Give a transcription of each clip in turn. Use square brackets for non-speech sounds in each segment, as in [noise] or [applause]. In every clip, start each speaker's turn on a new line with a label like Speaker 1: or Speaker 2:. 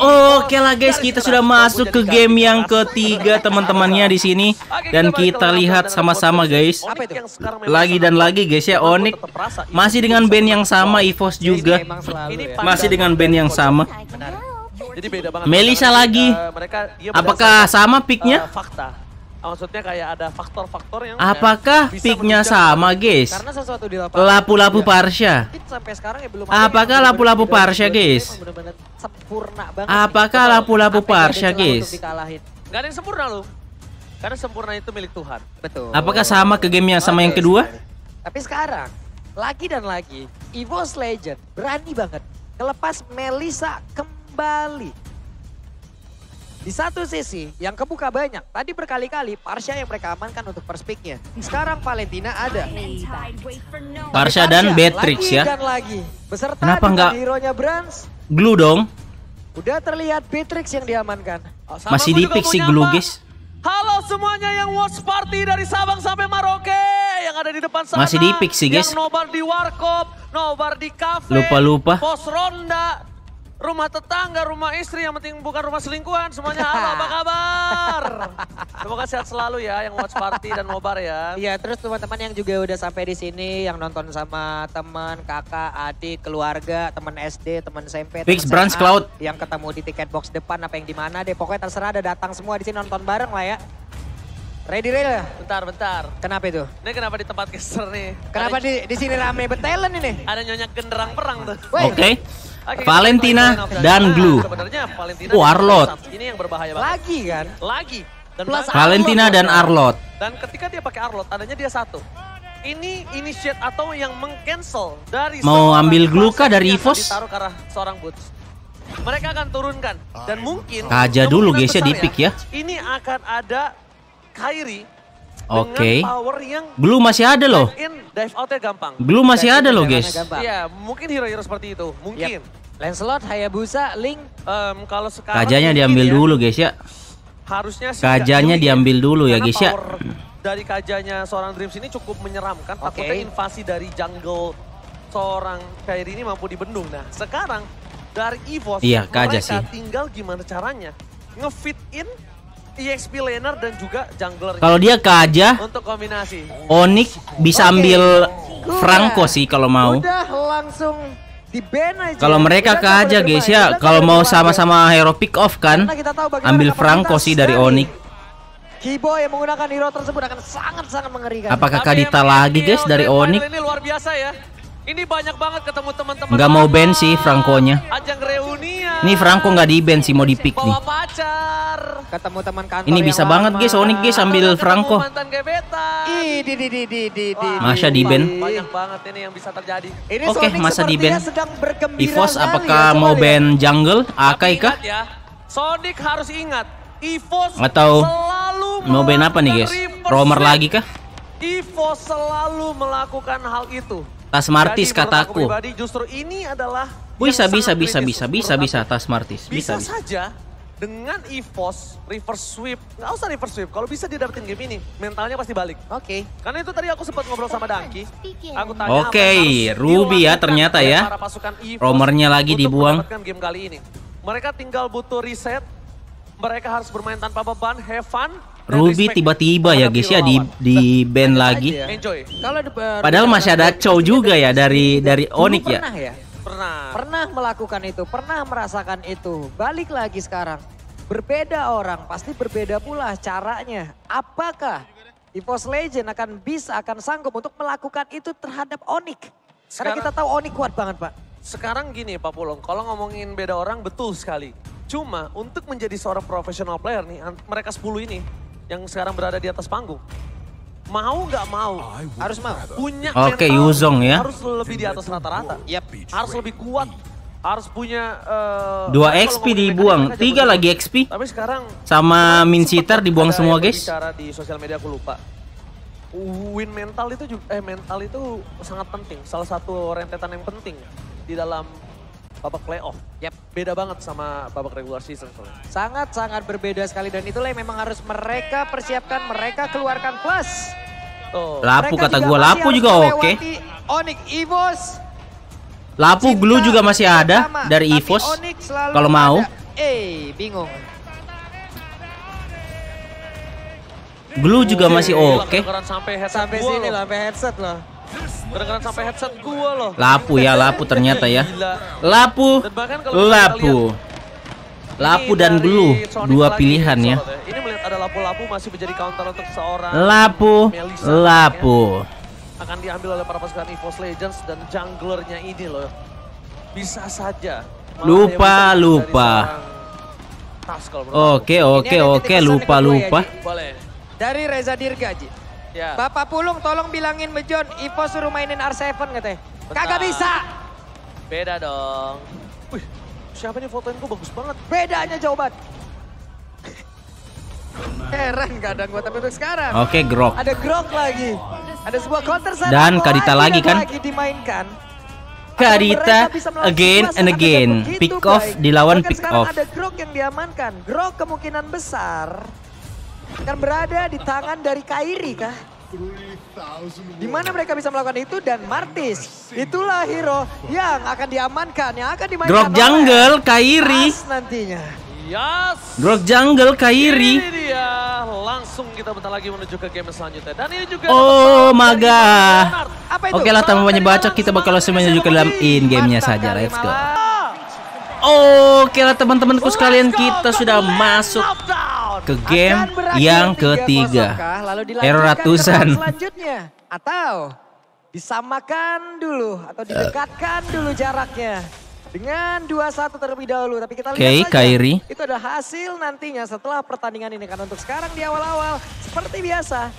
Speaker 1: Oke lah guys, kita sudah masuk ke game yang ketiga teman-temannya di sini dan kita lihat sama-sama guys. Lagi dan lagi guys ya Onik masih dengan band yang sama, Evos juga masih dengan band yang sama.
Speaker 2: Melisa lagi. Apakah sama picknya? Eh, maksudnya kayak ada faktor-faktor
Speaker 1: yang apakah picknya sama guys karena sesuatu di lapangan lapu-lapu ya, Parsha sampai sekarang ya belum apakah lapu-lapu Parsha guys
Speaker 2: sempurna banget apakah lapu-lapu Parsha guys gak ada yang sempurna loh karena
Speaker 3: sempurna itu milik Tuhan betul apakah sama ke game yang sama yang kedua tapi sekarang lagi dan lagi Evo's Legend berani banget kelepas Melisa kembali di satu sisi, yang kebuka banyak. Tadi berkali-kali Parsha yang mereka amankan untuk perspeknya. Sekarang Valentina ada. Parsha dan Beatrix ya. Dan lagi. Beserta Kenapa enggak? hero-nya Brans. Glue dong. Udah terlihat Beatrix yang diamankan. Oh, Masih di sih glue guys. Halo
Speaker 2: semuanya yang watch party dari Sabang sampai Maroke yang ada di depan sana.
Speaker 1: Masih di sih guys. Yang nobar di warkop, nobar di kafe. Lupa lupa.
Speaker 2: Pos ronda, rumah tetangga, rumah istri, yang penting bukan rumah selingkuhan. Semuanya halo, apa [laughs] kabar?
Speaker 3: Semoga sehat selalu ya yang watch party dan mobar ya. Iya, terus teman-teman yang juga udah sampai di sini, yang nonton sama teman, kakak, adik, keluarga, teman SD, teman SMP, Fix Brunch Cloud. Yang ketemu di tiket box depan apa yang di mana deh. Pokoknya terserah ada datang semua di sini nonton bareng lah ya. Ready ready. Bentar, bentar. Kenapa itu?
Speaker 2: Ini kenapa di tempat keser nih? Kenapa ada... di, di sini rame
Speaker 3: betelan ini? Ada nyonya genderang perang tuh. Oke.
Speaker 2: Okay. Oke, Valentina dan
Speaker 1: Glue. Ah, Warlord. Ini yang berbahaya banget. Lagi kan? Lagi. Dan Plus Valentina Arlot, dan Arlot.
Speaker 2: Dan ketika dia pakai Arlot, adanya dia satu. Ini initiate atau yang mengcancel dari Mau ambil Glue kah dari Evos? Ditaruh ke arah seorang Boots mereka akan turunkan dan ah, mungkin aja dulu guys ya di pick ya. ya. Ini akan ada Kairi Oke. Okay. Yang Blue masih ada loh. Dive Blue masih ada loh guys. Iya, mungkin hero-hero seperti itu. Mungkin. Yep. Lancelot, Hayabusa, Link, um, kalau sekarang Kajanya diambil ya, dulu guys ya. Harusnya sih Kajanya diambil
Speaker 1: dulu ya guys ya.
Speaker 2: Dari kajanya seorang Dreams ini cukup menyeramkan, okay. takutnya invasi dari jungle seorang Kairi ini mampu dibendung. Nah, sekarang dari Evos iya, mereka sih. tinggal gimana caranya ngefit in
Speaker 3: EXP laner dan juga jungler. Kalau dia ke untuk kombinasi.
Speaker 1: Onyx bisa okay. ambil Franco sih kalau mau.
Speaker 3: Udah langsung di ban aja. Kalau
Speaker 1: mereka ke aja guys ya, kalau mau sama-sama hero pick off kan, ambil Franco sih dari Onyx.
Speaker 3: Kibo yang menggunakan hero tersebut akan sangat-sangat mengerikan. Apakah Kadita
Speaker 1: lagi guys dari Onyx? Ini luar biasa ya. Ini banyak banget ketemu teman-teman. Gak mau band sih Frankonya. Ajang reunian. Ini Franco gak di band sih mau di pick nih. pacar. Ketemu teman kantor. Ini bisa banget guys Sonic guys sambil Franco. Mantan gebetan. Ih, di di di di di. Wah, Masya di band. Banyak banget ini
Speaker 2: yang bisa terjadi. Ini Oke,
Speaker 1: okay, masa di band. Sedang bergembira apakah ya, mau ya. band Jungle? Akai kah? Ya, Sonic harus ingat. Evos atau mau band apa nih guys? Romer lagi kah? Ivo selalu melakukan hal itu. Tas Martis kataku.
Speaker 2: justru ini adalah bisa bisa bisa bisa bisa bisa
Speaker 1: Tas Martis. Bisa, bisa,
Speaker 2: saja dengan EVOS reverse sweep. Nggak usah reverse sweep. Kalau bisa dia dapetin game ini, mentalnya pasti balik. Oke. Okay. Karena itu tadi aku sempat ngobrol sama Dangki. Aku tanya Oke, okay, Ruby ya ternyata ya. Romernya lagi dibuang. Mereka tinggal butuh reset. Mereka harus bermain tanpa beban, have fun,
Speaker 1: Nah, Ruby tiba-tiba ya guys ya di di band lagi. Ya.
Speaker 3: Eh, Padahal masih ada
Speaker 1: Chow juga ya dari dari Onik ya?
Speaker 3: ya. Pernah. Pernah melakukan itu, pernah merasakan itu. Balik lagi sekarang. Berbeda orang, pasti berbeda pula caranya. Apakah EVOS Legend akan bisa, akan sanggup untuk melakukan itu terhadap Onik? Karena kita tahu Onik kuat banget Pak.
Speaker 2: Sekarang gini Pak Pulung, kalau ngomongin beda orang betul sekali. Cuma untuk menjadi seorang profesional player nih, mereka 10 ini yang sekarang berada di atas panggung. Mau nggak mau, harus mau. Punya Oke, okay, Yuzong ya. Harus lebih di atas rata-rata. Yep. Harus lebih kuat. Harus punya uh,
Speaker 1: Dua XP dibuang, tiga lagi XP. Tapi sekarang sama Min Sitar dibuang semua, guys.
Speaker 2: Cara di sosial media aku lupa win mental itu juga eh mental itu sangat penting salah satu rentetan yang penting di dalam babak playoff. Yep. Beda banget sama
Speaker 3: babak regular season Sangat-sangat berbeda sekali dan itulah yang memang harus mereka persiapkan, mereka keluarkan plus. Oh, Lapu kata gua, Lapu juga oke. Okay. Onyx, Evos.
Speaker 1: Lapu Cinta, glue juga masih ada pertama, dari Evos kalau mau.
Speaker 3: Eh, bingung.
Speaker 1: Glue juga masih iya, oke. Okay.
Speaker 3: Sampai sampai sini lah, sampai headset lah. Kedengeran sampai headset gua loh.
Speaker 1: Lapu ya, lapu ternyata ya. Lapu. Lapu. Lapu dan blue, dua pilihan ya.
Speaker 2: Ini melihat ada lapu-lapu masih menjadi counter untuk seorang Lapu. Ya. Lapu. Akan diambil oleh para pasukan EVOS Legends dan junglernya ini loh. Bisa saja. Lupa, lupa.
Speaker 3: Oke, oke, oke, lupa, lupa. Dari Reza Dirgaji. Ya. Bapak Pulung tolong bilangin Bejon, Ivo suruh mainin R7 katanya. Kagak bisa.
Speaker 2: Beda dong. Wih, siapa nih fotoin gue bagus
Speaker 3: banget. Bedanya jauh banget. Heran kadang gue tapi untuk sekarang. Oke, okay, Grok. Ada Grok lagi. Ada sebuah counter sana. Dan Kadita lagi, lagi kan? Lagi dimainkan. Kadita again and again. Pick off dilawan pick off. Ada Grok yang diamankan. Grok kemungkinan besar akan berada di tangan dari Kairi kah? Di mana mereka bisa melakukan itu dan Martis itulah hero yang akan diamankan yang akan dimainkan Drop jungle Kairi nantinya.
Speaker 1: Yes. Drop jungle Kairi.
Speaker 2: Ini dia. Langsung kita bentar lagi menuju ke game selanjutnya. Dan ini juga Oh maga. Oke lah tanpa banyak baca,
Speaker 1: kita bakal langsung menuju ke dalam in game-nya saja. Let's go.
Speaker 2: Oke okay lah
Speaker 1: teman-temanku sekalian kita sudah masuk ke game yang ketiga.
Speaker 3: Error ratusan. Selanjutnya atau disamakan dulu atau eh. didekatkan dulu jaraknya dengan dua satu terlebih dahulu. Tapi kita lihat okay, saja. Kairi. Itu adalah hasil nantinya setelah pertandingan ini. Karena untuk sekarang di awal-awal seperti biasa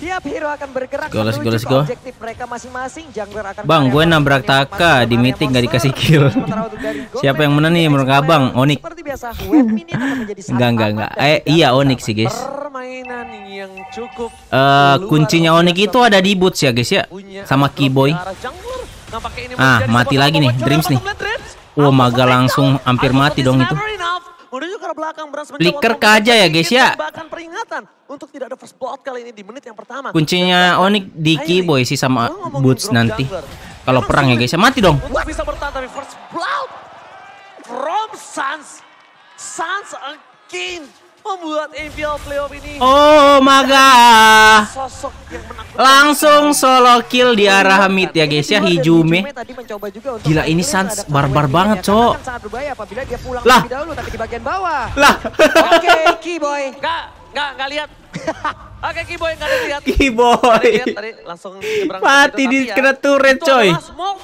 Speaker 3: Tiap hero akan bergerak go, goles, go. objektif mereka masing-masing. Jungler akan Bang, gue
Speaker 1: nabrak Taka di meeting gak dikasih kill. [laughs] Siapa yang menang nih menurut Abang? Onik. Enggak, enggak, enggak. Eh, iya Onik sih, guys.
Speaker 2: Permainan yang cukup uh, kuncinya Onik itu ada di
Speaker 1: boots ya, guys ya. Sama Keyboy. Ah, mati lagi nih Dreams nih. oh, maga langsung hampir mati dong itu. Flicker ke aja ya, guys ya untuk tidak ada first blood kali ini di menit yang pertama. Kuncinya Onik Diki boy sih sama Boots nanti. Kalau perang ya guys, ya. mati dong. Untuk
Speaker 2: bisa bertahan tapi first blood from Sans. Sans again membuat MPL playoff ini. Oh my god.
Speaker 1: Langsung solo kill di arah iya, mid ya guys ya Hijume. Gila ini Sans barbar banget, Cok.
Speaker 3: Lah. Lah. Oke, Kiboy. Enggak Nggak, nggak lihat. [laughs] Oke, Kiboy nggak lihat.
Speaker 1: Kiboy. lihat
Speaker 3: tadi langsung nyebrang. Mati gitu, di ya, kena turret, coy.
Speaker 2: Small,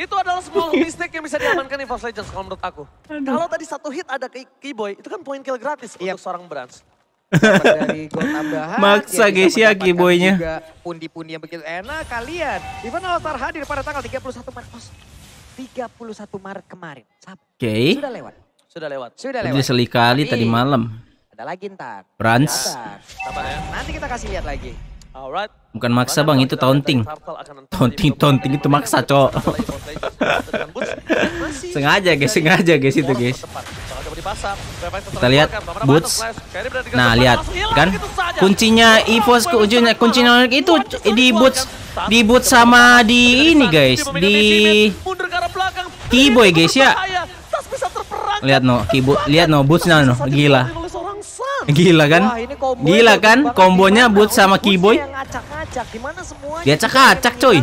Speaker 2: itu adalah small [laughs] mistake yang bisa diamankan di Force Legends kalau menurut aku. Kalau tadi
Speaker 3: satu hit ada ke Kiboy, itu kan poin kill gratis yep. untuk seorang brans.
Speaker 2: [laughs]
Speaker 1: Maksa ya, guys ya Kiboynya.
Speaker 3: Pundi-pundi yang begitu enak kalian. Event All hadir pada tanggal 31 Maret. Oh, 31 Maret kemarin. Oke. Sudah lewat. Sudah lewat. Sudah lewat. Jadi sekali tadi malam. Ada lagi ntar. Rans. Ya. Nanti kita kasih lihat lagi. Alright.
Speaker 1: Bukan maksa bang, itu taunting. Taunting, taunting itu maksa cok. [laughs] sengaja guys, sengaja guys itu guys. Kita lihat boots. Nah lihat ya, kan gitu kuncinya Evos ke ujungnya kuncinya itu di boots, di boots sama di ini guys di keyboy guys ya. Lihat no keyboard, lihat no bootsnya no gila.
Speaker 2: Gila kan? Wah, ini combo Gila kan? Kombonya Boot sama
Speaker 1: Kiboy.
Speaker 3: Dia acak-acak, coy.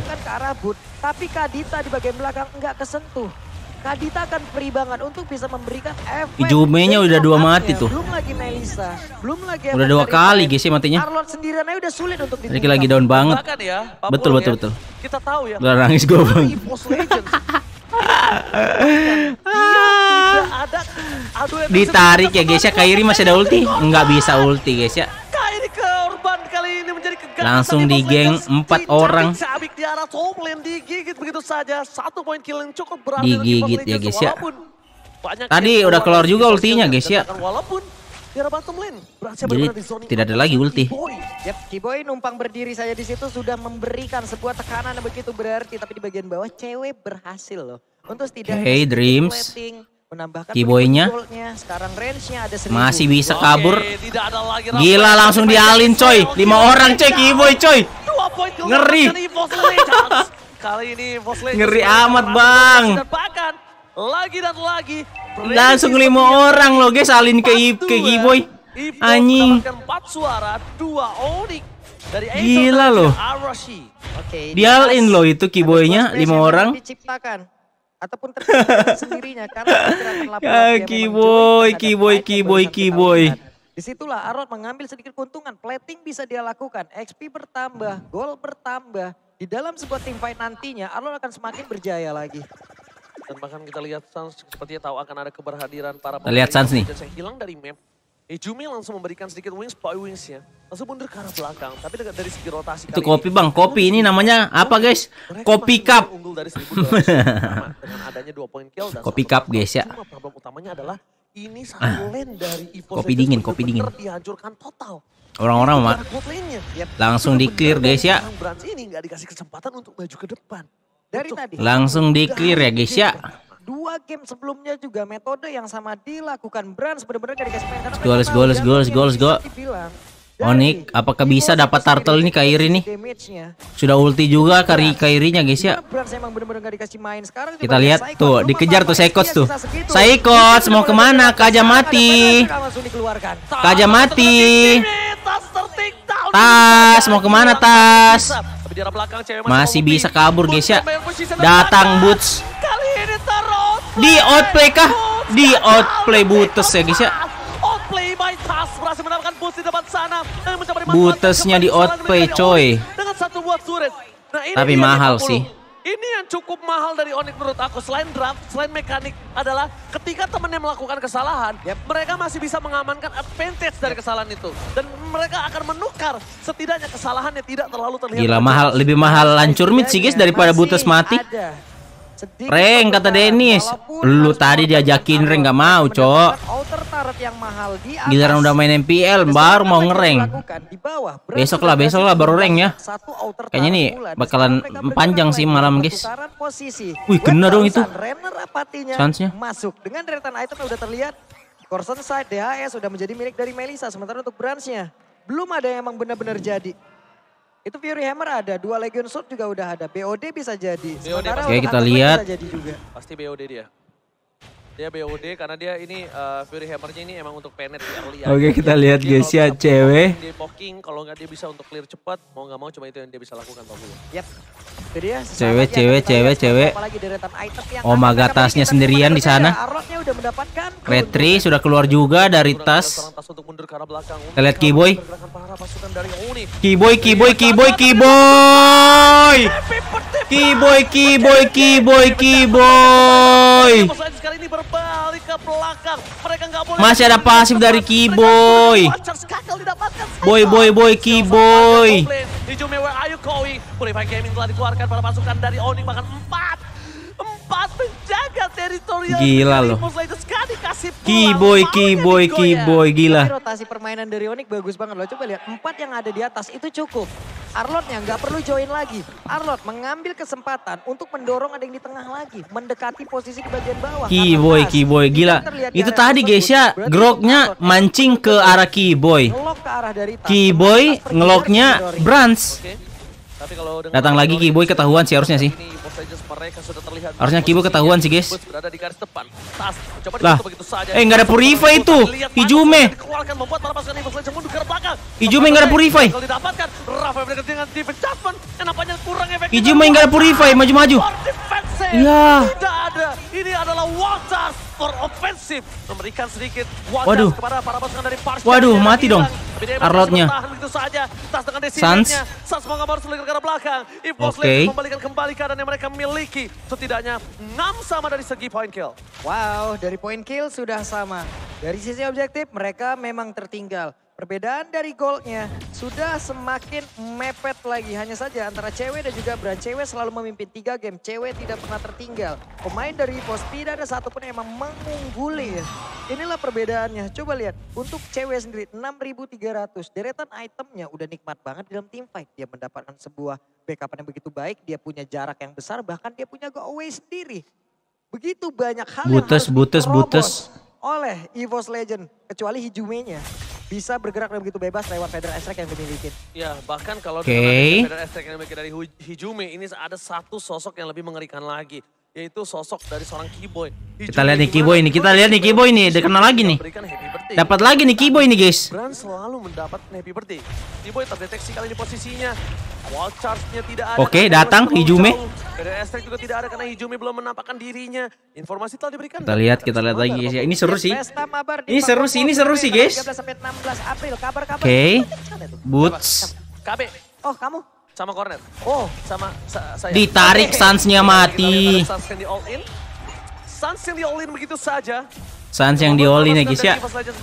Speaker 3: Tapi Kadita di bagian belakang enggak kesentuh. Kadita akan banget untuk bisa memberikan efek. Jumenya udah dua mati tuh. Belum lagi Melisa, belum lagi Udah dua kali GC matinya. Arlon sendirian aja udah sulit untuk Lagi lagi down banget. ya, betul betul ya. betul. Kita tahu ya. Udah nangis gue bang ada
Speaker 1: ditarik ya guys ya Kairi masih ada ulti nggak bisa ulti guys ya langsung di geng empat orang digigit ya guys ya tadi udah keluar juga ultinya guys ya
Speaker 3: jadi tidak ada lagi ulti. Yep, Kiboy numpang berdiri saya di situ sudah memberikan sebuah tekanan begitu berarti tapi di bagian bawah cewek berhasil loh. Untuk hey, Dreams. Kiboynya
Speaker 1: masih bisa kabur. Gila langsung dialin coy. Lima orang coy Kiboy coy.
Speaker 2: Ngeri. Ngeri amat bang. Lagi dan lagi. Langsung lima orang loh guys alin ke ke Kiboy. Anjing. Gila loh. Dialin loh
Speaker 1: itu kiboynya lima orang
Speaker 3: ataupun sendirinya karena pergerakan laporan ya, ya, kiboy, kiboy, kiboy, kiboy. Disitulah Aron mengambil sedikit keuntungan. Plating bisa dia lakukan. XP bertambah, gol bertambah. Di dalam sebuah tim fight nantinya Aron akan semakin berjaya lagi.
Speaker 2: Dan bahkan kita lihat Suns sepertinya tahu akan ada keberhadiran para pemain. Lihat Suns nih. Yang hilang dari map Ejumi eh, langsung memberikan sedikit wings poi wings ya. Langsung mundur ke arah belakang. Tapi dekat dari segi rotasi Itu kopi bang, kopi ini namanya apa
Speaker 1: guys? Kopi cup.
Speaker 2: Dengan adanya 2 poin kill
Speaker 1: dan kopi cup guys ya. Problem utamanya
Speaker 2: adalah ini ah. satu lane dari Ipo. kopi dingin, kopi dingin. Dihancurkan total. Orang-orang mah ya,
Speaker 3: langsung di clear guys ya. Ini nggak dikasih kesempatan untuk maju ke depan. Dari tadi. Langsung di clear ya guys ya dua game sebelumnya juga metode yang sama dilakukan Brans benar-benar dari dikasih main karena go, let's go Onik,
Speaker 1: apakah bisa dapat turtle ini Kairi nih? Sudah ulti juga iya. kari Kairinya guys ya.
Speaker 3: Iya,
Speaker 1: Kita lihat tuh, dikejar tuh seikot tuh. seikot mau kemana? Kaja mati. Kaja mati. Tas mau kemana Tas? Masih bisa kabur guys ya. Datang Boots. Di outplay kah? Di outplay Butes ya guys ya.
Speaker 2: Butesnya di outplay coy. Nah, ini Tapi mahal sih. Ini yang cukup mahal dari Onyx menurut aku. Selain draft, selain mekanik adalah ketika temennya melakukan kesalahan, yep. mereka masih bisa mengamankan advantage dari kesalahan itu. Dan mereka akan menukar setidaknya kesalahannya tidak terlalu terlihat. Gila
Speaker 1: mahal, lebih mahal lancur mid sih guys daripada Butes mati. Ada. Reng kata Denis, lu tadi diajakin Reng gak mau, Cok. Giliran udah main MPL baru mau ngereng.
Speaker 3: Besok lah, besok lah baru reng ya. Kayaknya nih bakalan panjang sih malam, guys. Wih, kena dong itu. Chance-nya. Masuk dengan deretan item udah terlihat. Corson side DHS sudah menjadi milik dari Melisa sementara untuk branch-nya belum ada yang emang benar-benar jadi. Itu Fury Hammer ada, dua Legion Sword juga udah ada. BOD bisa jadi. BOD Sementara
Speaker 1: kita lihat. Bisa
Speaker 2: jadi juga. Pasti BOD dia. Dia BOD karena dia ini uh, Fury Hammer-nya ini emang untuk penet ya, early. Oke, okay, kita lihat Gesia cewek. Dia poking kalau nggak
Speaker 3: dia bisa untuk clear cepat, mau nggak mau cuma itu yang dia bisa lakukan Pak Yep. Ya. cewek, cewek, cewek, cewek. Oh my tasnya sendirian di sana.
Speaker 1: Retri sudah keluar juga dari tas. Kita lihat Kiboy. Kiboy, Kiboy, Kiboy, Kiboy. Kiboy, Kiboy, Kiboy, Kiboy
Speaker 2: balik ke belakang. Mereka nggak boleh.
Speaker 1: Masih ada pasif dari Kiboy. Boy boy boy Kiboy.
Speaker 2: Hijau mewah Ayu Purify Gaming telah dikeluarkan para pasukan dari Oni bahkan 4 teritorial gila
Speaker 1: loh
Speaker 3: kiboy kiboy kiboy gila rotasi permainan dari Onik bagus banget loh coba lihat empat yang ada di atas itu cukup Arlotnya nggak perlu join lagi. Arlot mengambil kesempatan untuk mendorong ada yang di tengah lagi. Mendekati posisi ke bagian bawah. Kiboy, Kiboy, Gila. Itu
Speaker 1: tadi ya, groknya mancing ke arah Kiboy. Kiboy ngeloknya Brans. Okay.
Speaker 2: Tapi kalau datang lagi Kiboy ketahuan sih harusnya sih. Harusnya Kiboy ketahuan sih guys. Lah, eh
Speaker 1: nggak ada purify itu. hijume hijume nggak ada purify.
Speaker 2: hijume nggak ada purify maju-maju. Iya. Ini adalah Waters for offensive memberikan sedikit waduh kepada para pasukan dari Pars waduh mati dong Arlotnya Sans. Sans mau mengabar sulit ke belakang Impossible membalikan kembali keadaan yang mereka miliki setidaknya 6 sama dari segi point kill
Speaker 3: wow dari point kill sudah sama dari sisi objektif mereka memang tertinggal Perbedaan dari goldnya sudah semakin mepet lagi. Hanya saja antara cewek dan juga brand Cewek selalu memimpin tiga game. Cewek tidak pernah tertinggal. Pemain dari pos tidak ada satupun yang memang mengungguli. Inilah perbedaannya. Coba lihat. Untuk cewek sendiri 6.300. Deretan itemnya udah nikmat banget dalam tim fight. Dia mendapatkan sebuah backup yang begitu baik. Dia punya jarak yang besar. Bahkan dia punya go away sendiri. Begitu banyak hal butes, yang harus butes, butes. oleh EVOS Legend. Kecuali Hijumenya bisa bergerak dan begitu bebas lewat Feather Astrek yang dimiliki.
Speaker 2: Ya, bahkan kalau okay. dengan Feather Astrek yang dimiliki dari Hijume, ini ada satu sosok yang lebih mengerikan lagi yaitu sosok dari seorang keyboy. kita lihat nih
Speaker 1: keyboy ini, kita lihat nih keyboy ini, dia kenal lagi nih.
Speaker 2: Dapat lagi nih keyboy ini guys. brand selalu mendapat happy birthday. Keyboy terdeteksi
Speaker 1: kali ini posisinya. Wall charge-nya tidak ada. Oke, okay, datang Hijume. Dari Estrek juga tidak ada karena Hijume belum menampakkan dirinya. Informasi telah diberikan. Kita lihat, kita lihat lagi guys ya. Ini seru sih.
Speaker 2: Ini seru sih, ini seru sih guys. Oke.
Speaker 1: Okay. Boots.
Speaker 2: KB. Oh, kamu sama corner. Oh, sama sa saya. Ditarik okay. Sunsnya mati. Sans yang di all in. yang di all in begitu saja.
Speaker 1: Sans yang di all in ya guys ya.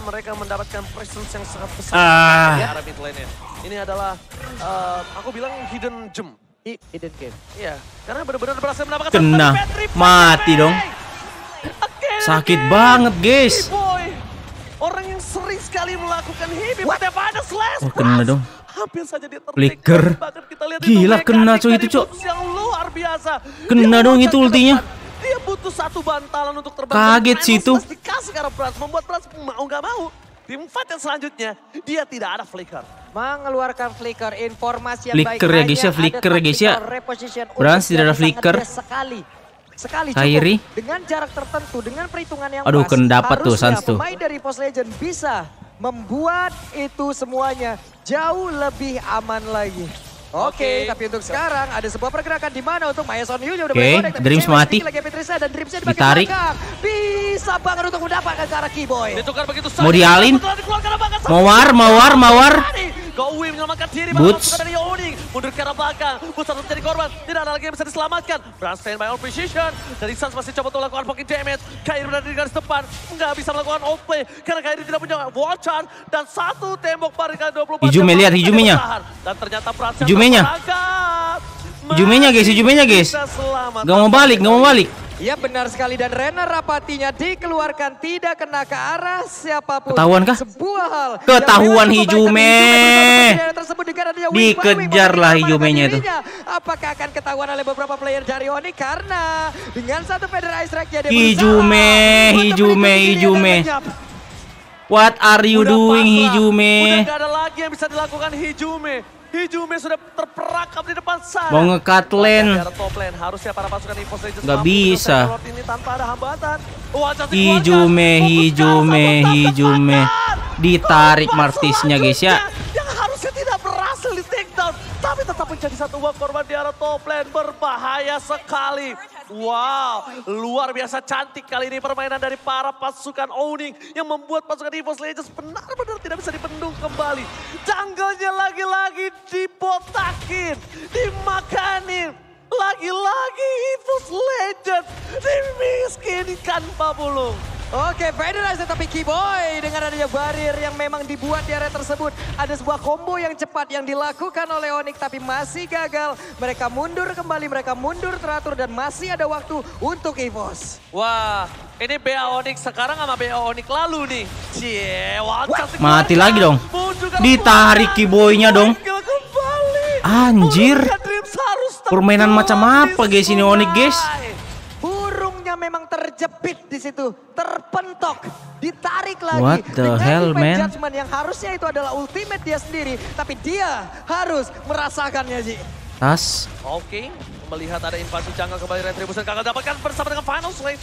Speaker 2: Mereka mendapatkan presence yang sangat besar ah. di lane -nya. Ini adalah uh, aku bilang hidden gem.
Speaker 1: Hidden game. Iya, karena benar-benar berhasil mendapatkan Kena. Mati dong. Sakit banget guys.
Speaker 2: Orang yang sering sekali melakukan hibib pada slash. Oh, kena dong. Hampir saja dia
Speaker 1: Liker. Gila kena cuy itu cok.
Speaker 2: Kena dong itu ultinya. Dia butuh satu bantalan untuk terbang. Kaget sih itu. Dikasih karena Prats membuat Prats mau nggak mau. Tim fight yang selanjutnya dia
Speaker 1: tidak ada flicker. Mengeluarkan flicker informasi yang flicker baik. Ya guys, ya, flicker ya guys ya.
Speaker 3: Brans tidak ada flicker. Sekali sekali Kairi. dengan jarak tertentu dengan perhitungan yang Aduh, pas. Aduh, kena dapat tuh Sans tuh. Pemain dari Post Legend bisa membuat itu semuanya jauh lebih aman lagi. Oke, okay, tapi untuk sekarang ada sebuah pergerakan di mana untuk Maya Son udah okay. boleh Dreams mati. dan di Ditarik. Bisa banget untuk mendapatkan cara Keyboy.
Speaker 1: begitu Mau dialin. Mawar, mawar, mawar. mawar.
Speaker 2: Gowi menyelamatkan diri. Boots. Dari Yoning. Mundur ke arah belakang. Boots harus menjadi korban. Tidak ada lagi yang bisa diselamatkan. Brand by all precision. Dari Sans masih coba untuk melakukan poking damage. Kairi berada di garis depan. Nggak bisa melakukan OP. Karena Kairi tidak punya wall Dan satu tembok barikade 24 Ijume lihat Ijuminya. Dan
Speaker 3: ternyata Brand Ijuminya.
Speaker 1: Ijuminya guys, Ijuminya guys. nggak mau balik, nggak mau balik.
Speaker 3: Ya benar sekali dan Rena rapatinya dikeluarkan tidak kena ke arah
Speaker 1: siapapun. Ketahuan kah? Sebuah
Speaker 3: hal. Ketahuan Hijume.
Speaker 1: Dikejar lah Hijumenya itu. Apakah akan ketahuan oleh beberapa player dari Oni karena dengan satu feather ice strike jadi Hijume, Hijume, Hijume. What are you doing Hijume? Udah
Speaker 2: ada lagi yang bisa dilakukan Hijume. Hijume sudah terperangkap
Speaker 1: di depan sana. Mau ngekat ya, lane. Harusnya para pasukan Gak bisa. Ini tanpa ada hambatan. Hijume, Hijume, Hijume. Ditarik Martisnya guys ya.
Speaker 2: Yang harusnya tidak berhasil di take down. Tapi tetap menjadi satu buah korban di arah top lane. Berbahaya sekali. Wow, luar biasa cantik kali ini permainan dari para pasukan Owning yang membuat pasukan EVOS Legends benar-benar tidak bisa dipendung kembali. Jungle-nya lagi-lagi dibotakin, dimakanin. Lagi-lagi
Speaker 3: EVOS Legends dimiskinkan Pak Oke, federasi tapi Boy dengan adanya barir yang memang dibuat di area tersebut. Ada sebuah combo yang cepat yang dilakukan oleh Onyx tapi masih gagal. Mereka mundur kembali, mereka mundur teratur dan masih ada waktu untuk Evos.
Speaker 2: Wah, ini BA Onyx sekarang sama BA Onyx lalu nih. Cie, Mati lagi dong.
Speaker 1: Ditarik Kiboynya dong. Anjir. Permainan macam apa guys ini Onyx guys? terjepit di situ, terpentok, ditarik lagi What the dengan hell, man?
Speaker 3: judgment yang harusnya itu adalah ultimate dia sendiri, tapi dia harus merasakannya Ji. Tas. Oke, okay.
Speaker 2: melihat ada invasi jungle kembali retribution kakak dapatkan bersama dengan final slave.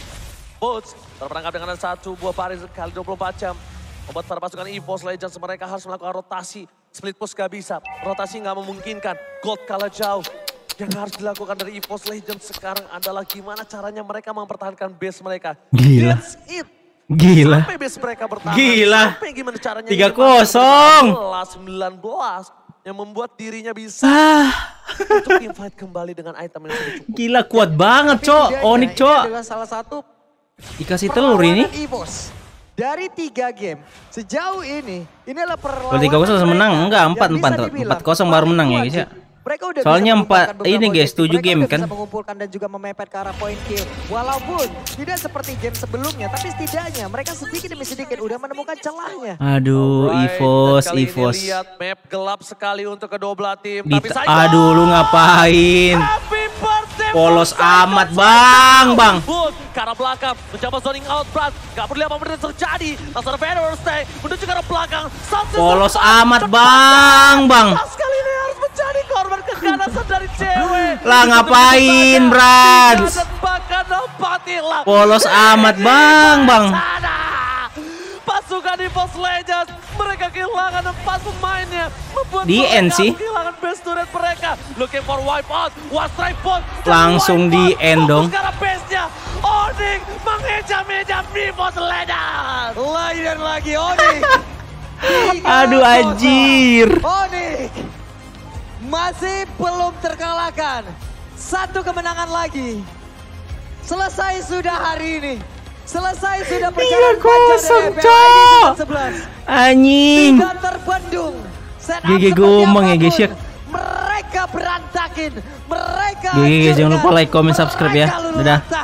Speaker 2: Boots terperangkap dengan satu buah paris kali 24 jam. Membuat para pasukan EVOS Legends mereka harus melakukan rotasi. Split push gak bisa, rotasi gak memungkinkan. Gold kalah jauh, yang harus dilakukan dari EVOS Legend sekarang adalah gimana caranya mereka mempertahankan base mereka. Gila. That's it. Gila. Sampai base mereka bertahan. Gila. Sampai gimana caranya. Tiga kosong. 19 yang membuat dirinya bisa ah.
Speaker 1: untuk invite kembali dengan item yang sudah cukup. Gila kuat banget, Cok. Onik, Cok.
Speaker 3: salah satu
Speaker 1: dikasih telur ini.
Speaker 3: EVOS dari tiga game sejauh ini ini adalah perlawanan tiga
Speaker 1: kosong menang enggak empat empat empat kosong baru menang ya guys ya mereka udah Soalnya empat ini guys, tujuh game kan.
Speaker 3: mengumpulkan dan juga memepet ke arah poin kill. Walaupun tidak seperti game sebelumnya, tapi setidaknya mereka sedikit demi sedikit udah menemukan
Speaker 1: celahnya. Aduh, Alright, Evos, Evos.
Speaker 3: Lihat map gelap sekali
Speaker 1: untuk kedua belah tim. Dita, tapi Aduh, lu ngapain? Happy Polos amat bang, bang.
Speaker 2: Karena belakang mencoba zoning out Brad. Gak perlu apa yang terjadi. Laser Vader stay
Speaker 1: menuju ke belakang. Polos amat bang, bang. Kali ini harus mencari korban
Speaker 2: keganasan dari cewek.
Speaker 1: Lah ngapain Brad? Polos amat bang, bang pasukan Evos Legends. Mereka kehilangan empat pemainnya. Membuat di mereka NC.
Speaker 2: Kehilangan best turret mereka. Looking for wipe out. One strike Langsung
Speaker 1: di endong dong.
Speaker 2: mengeja-meja nya Onik Evos Legends. Lagi
Speaker 3: dan lagi Onik. Aduh anjir. Onik masih belum terkalahkan. Satu kemenangan lagi. Selesai sudah hari ini. Selesai sudah iya, perjalanan panjang dari Anjing. Tidak terbendung. Gigi gomong ya
Speaker 1: guys ya. Mereka
Speaker 3: berantakin. Mereka. Gigi guys jangan lupa like, comment, subscribe ya. Dadah.